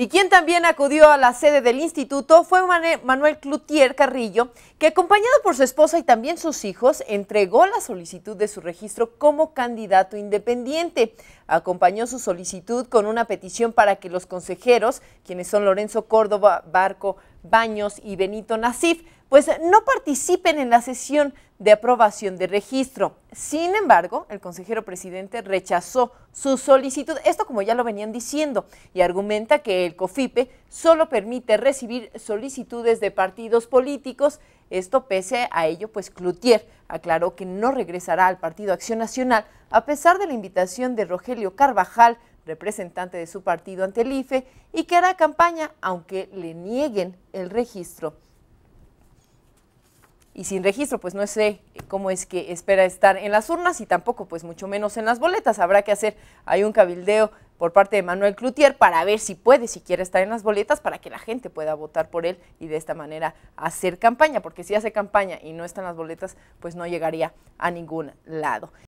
Y quien también acudió a la sede del instituto fue Manuel Cloutier Carrillo, que acompañado por su esposa y también sus hijos, entregó la solicitud de su registro como candidato independiente. Acompañó su solicitud con una petición para que los consejeros, quienes son Lorenzo Córdoba Barco Baños y Benito Nasif, pues no participen en la sesión de aprobación de registro. Sin embargo, el consejero presidente rechazó su solicitud, esto como ya lo venían diciendo, y argumenta que el COFIPE solo permite recibir solicitudes de partidos políticos, esto pese a ello, pues Cloutier aclaró que no regresará al Partido Acción Nacional a pesar de la invitación de Rogelio Carvajal representante de su partido ante el IFE, y que hará campaña aunque le nieguen el registro. Y sin registro, pues no sé cómo es que espera estar en las urnas y tampoco, pues mucho menos en las boletas. Habrá que hacer, hay un cabildeo por parte de Manuel Clutier para ver si puede, si quiere estar en las boletas, para que la gente pueda votar por él y de esta manera hacer campaña, porque si hace campaña y no está en las boletas, pues no llegaría a ningún lado.